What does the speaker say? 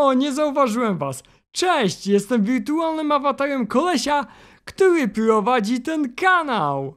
O, nie zauważyłem was. Cześć, jestem wirtualnym awatarem kolesia, który prowadzi ten kanał.